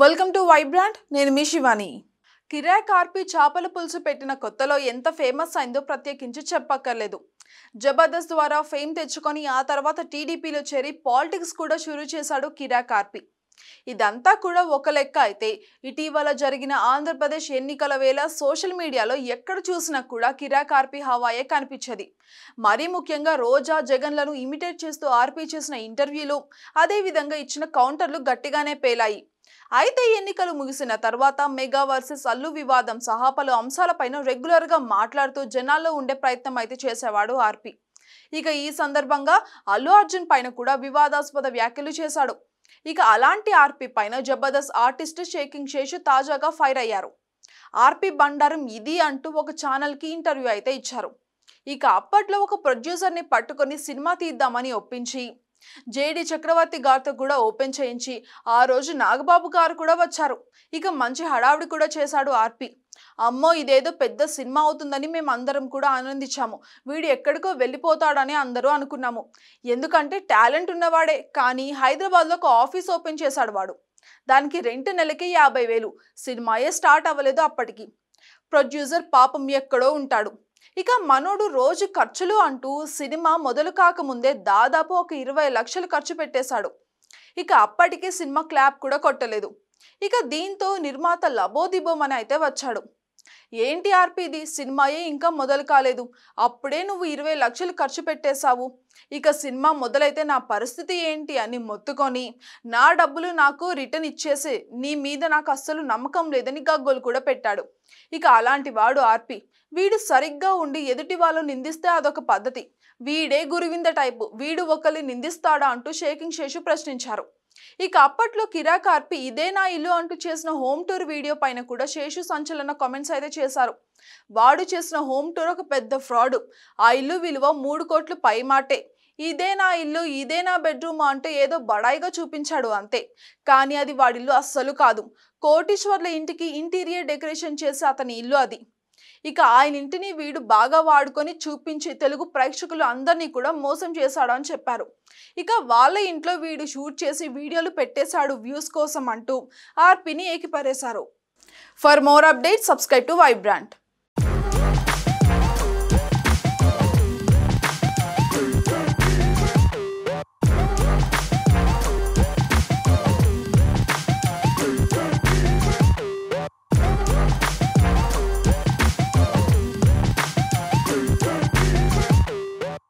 welcome to Vibrant నేను మీ శివాని కిరాయ్ కార్పి చేపల పులుసు పెట్టిన కొత్తలో ఎంత ఫేమస్ అయిందో ప్రత్యేకించి చెప్పక్కర్లేదు జబర్దస్త్ ద్వారా ఫేమ్ తెచ్చుకొని ఆ తర్వాత టీడీపీలో చేరి పాలిటిక్స్ కూడా షురూ చేశాడు కిరాయ్ కార్పి ఇదంతా కూడా ఒక లెక్క అయితే ఇటీవల జరిగిన ఆంధ్రప్రదేశ్ ఎన్నికల వేళ సోషల్ మీడియాలో ఎక్కడ చూసినా కూడా కిరా కార్పి హవాయే కనిపించేది మరీ ముఖ్యంగా రోజా జగన్లను ఇమిటేట్ చేస్తూ ఆర్పీ చేసిన ఇంటర్వ్యూలు అదేవిధంగా ఇచ్చిన కౌంటర్లు గట్టిగానే పేలాయి అయితే ఎన్నికలు ముగిసిన తర్వాత మెగా వర్సెస్ అల్లు వివాదం సహా పలు అంశాలపైన రెగ్యులర్గా మాట్లాడుతూ జనాల్లో ఉండే ప్రయత్నం అయితే చేసేవాడు ఆర్పి ఇక ఈ సందర్భంగా అల్లు అర్జున్ పైన కూడా వివాదాస్పద వ్యాఖ్యలు చేశాడు ఇక అలాంటి ఆర్పి పైన జబర్దస్త్ ఆర్టిస్ట్ షేకింగ్ శేషు తాజాగా ఫైర్ అయ్యారు ఆర్పి బండారం ఇది అంటూ ఒక ఛానల్కి ఇంటర్వ్యూ అయితే ఇచ్చారు ఇక అప్పట్లో ఒక ప్రొడ్యూసర్ని పట్టుకొని సినిమా తీద్దామని ఒప్పించి జేడి చక్రవర్తి గారితో కూడా ఓపెన్ చేయించి ఆ రోజు నాగబాబు గారు కూడా వచ్చారు ఇక మంచి హడావిడి కూడా చేశాడు ఆర్పి అమ్మో ఇదేదో పెద్ద సినిమా అవుతుందని మేము అందరం కూడా ఆనందించాము వీడు ఎక్కడికో వెళ్ళిపోతాడని అందరూ అనుకున్నాము ఎందుకంటే టాలెంట్ ఉన్నవాడే కానీ హైదరాబాద్లో ఒక ఆఫీస్ ఓపెన్ చేశాడు వాడు దానికి రెంట్ నెలకి యాభై వేలు సినిమాయే స్టార్ట్ అవ్వలేదు అప్పటికి ప్రొడ్యూసర్ పాపం ఎక్కడో ఉంటాడు ఇక మనోడు రోజు ఖర్చులు అంటూ సినిమా మొదలు కాకముందే దాదాపు ఒక ఇరవై లక్షలు ఖర్చు పెట్టేశాడు ఇక అప్పటికే సినిమా క్లాప్ కూడా కొట్టలేదు ఇక దీంతో నిర్మాత లబోదిబోమని అయితే వచ్చాడు ఏంటి ఆర్పిది సినిమాయే ఇంకా మొదలు కాలేదు అప్పుడే నువ్వు ఇరవై లక్షలు ఖర్చు పెట్టేశావు ఇక సినిమా మొదలైతే నా పరిస్థితి ఏంటి అని మొత్తుకొని నా డబ్బులు నాకు రిటర్న్ ఇచ్చేసి నీ మీద నాకు అస్సలు నమ్మకం లేదని గగ్గోలు కూడా పెట్టాడు ఇక అలాంటి వాడు ఆర్పి వీడు సరిగ్గా ఉండి ఎదుటి వాళ్ళు నిందిస్తే అదొక పద్ధతి వీడే గురువింద టైపు వీడు ఒకరిని నిందిస్తాడా అంటూ షేకింగ్ శేషు ప్రశ్నించారు ఇక అప్పట్లో కిరాకార్పి ఇదే నా ఇల్లు అంటూ చేసిన హోమ్ టూర్ వీడియో పైన కూడా శేషు సంచలన కామెంట్స్ అయితే చేశారు వాడు చేసిన హోమ్ టూర్ ఒక పెద్ద ఫ్రాడ్ ఆ ఇల్లు విలువ మూడు కోట్లు పై మాటే ఇదే నా ఇల్లు ఇదే నా బెడ్రూమ్ అంటూ ఏదో బడాయిగా చూపించాడు అంతే కానీ అది వాడిల్లు అస్సలు కాదు కోటీశ్వర్ల ఇంటికి ఇంటీరియర్ డెకరేషన్ చేసే అతని ఇల్లు అది ఇక ఆయన ఇంటిని వీడు బాగా వాడుకొని చూపించి తెలుగు ప్రేక్షకులు అందరినీ కూడా మోసం చేశాడు అని చెప్పారు ఇక వాళ్ళ ఇంట్లో వీడు షూట్ చేసి వీడియోలు పెట్టేశాడు వ్యూస్ కోసం అంటూ ఆర్పిని ఏకిపారేశారు for more update subscribe to Vibrant